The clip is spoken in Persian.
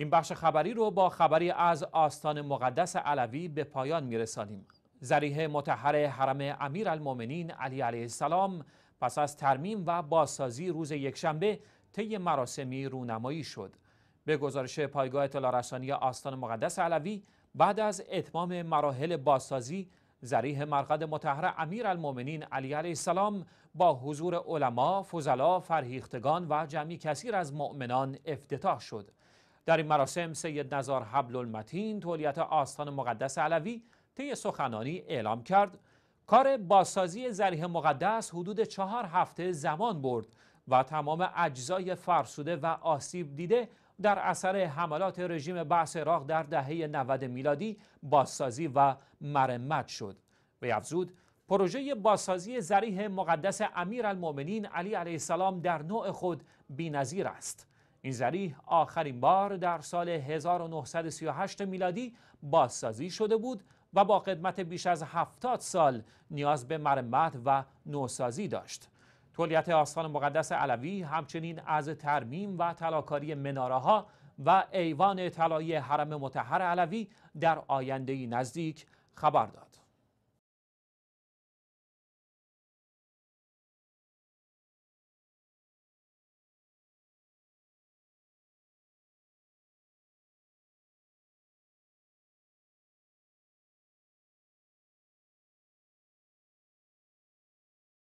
این بخش خبری رو با خبری از آستان مقدس علوی به پایان میرسانیم زریح متحر حرم امیر المومنین علی علیه السلام پس از ترمیم و بازسازی روز یکشنبه طی مراسمی رونمایی شد به گزارش پایگاه اطلاع رسانی آستان مقدس علوی بعد از اتمام مراحل بازسازی زریح مرقد متحر امیر المومنین علی علیه السلام با حضور علما، فضلا، فرهیختگان و جمعی کثیر از مؤمنان افتتاح شد در این مراسم سید نزار حبل المتین تولیت آستان مقدس علوی طی سخنانی اعلام کرد کار بازسازی زریح مقدس حدود چهار هفته زمان برد و تمام اجزای فرسوده و آسیب دیده در اثر حملات رژیم بحث عراق در دهه 90 میلادی بازسازی و مرمت شد به افزود پروژه بازسازی زریح مقدس امیر علی علیه السلام در نوع خود بینظیر است این آخرین بار در سال 1938 میلادی بازسازی شده بود و با قدمت بیش از 70 سال نیاز به مرمت و نوسازی داشت. تولیت آستان مقدس علوی همچنین از ترمیم و تلاکاری مناره ها و ایوان طلایی حرم متحر علوی در آینده نزدیک خبر داد.